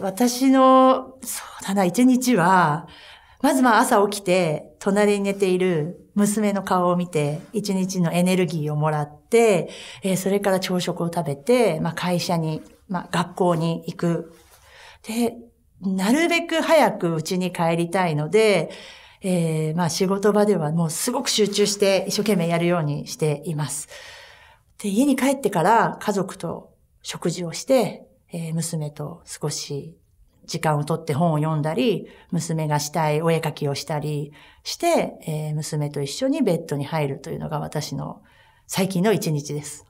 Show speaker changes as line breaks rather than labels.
私の、そうだな、一日は、まずまあ朝起きて、隣に寝ている娘の顔を見て、一日のエネルギーをもらって、えー、それから朝食を食べて、まあ会社に、まあ学校に行く。で、なるべく早く家に帰りたいので、えー、まあ仕事場ではもうすごく集中して一生懸命やるようにしています。で、家に帰ってから家族と食事をして、えー、娘と少し時間をとって本を読んだり、娘がしたいお絵描きをしたりして、えー、娘と一緒にベッドに入るというのが私の最近の一日です。